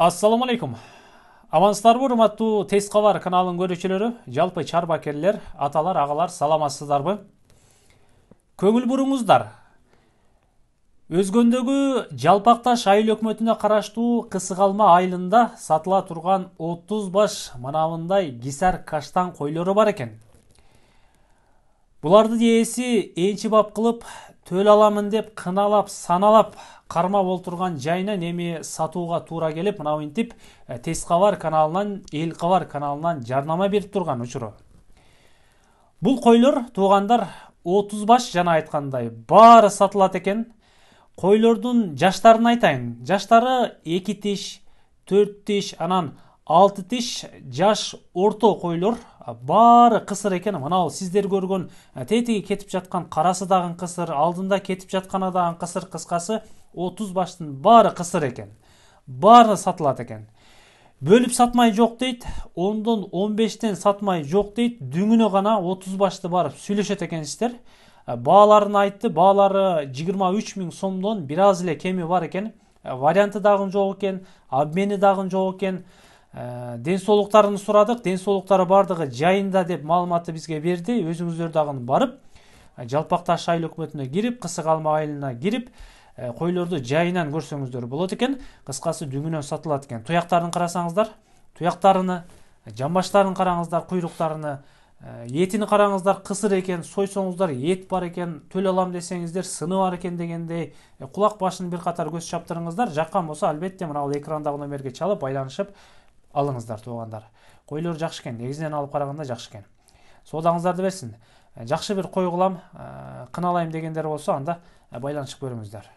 Ассаламу алейкум амансыздарбы урматтуу тез кабар каналынын көрүүчүлөрү жалпы чарбакерлер аталар агалар саламатсыздарбы көңүл буруңуздар өзгөндөгү таш айыл өкмөтүнө караштуу кысык алма айылында сатыла турган отуз баш манауындай гисар каштан койлору бар экен Бұларды ээси энчи бап кылып төл аламын деп кыналап саналап кармап олтурган жайынан эми сатууга туура келип мынаминтип э, тез кабар каналынан эл кабар каналынан жарнама берип турган учуру бул койлор туугандар отуз баш жана айткандай баары сатылат экен койлордун жаштарын айтайын жаштары эки тиш төрт тиш анан 6 тиш жаш орто қойлор баары кысыр экен мынау сіздер көргөн тетиги кетип жатқан карасы дагы кысыр алдында кетип жатканы дагы кысыр кыскасы 30 баштын бары кысыр екен. баары сатылат екен. Бөліп сатмай жок дейт ондон 15 тен сатмай жоқ дейт дүңүнө ғана 30 башты барып сүйлөшөт экенсиздер бааларын айтты баалары жыйырма үч миң сомдон бир аз эле бар экен варианты дагы жок экен обмени дагы жок экен ә, денсаулықтарын сұрадық денсаулықтары бардығы жайында деп маалыматты бізге берді өзіңіздер дагы барып ә, э, жалпақташ айыл өкмөтүнө кирип кысык алма айылына кіріп ә, э, койлорду жайынан көрсеңіздер болады екен қысқасы дүңүнөн сатылат екен туяктарын карасаңыздар туяктарыны жамбаштарын караңыздар куйруктарыны етін қараңыздар кысыр екен сойсоңуздар ет бар екен, төл алам десеңіздер, сыны бар екен дегендей құлақ башын бир қатар көз шаптырыңыздар жаққан болса әлбетте мынау экрандағы экрандагы номерге чалып байланышып алыңыздар туғандар қойлар жақсы екен негізінен алып қарағанда жақсы екен содаңыздарды берсін жақсы бір қой ә, қыналайым дегендер болса анда ә, байланысып көріңіздер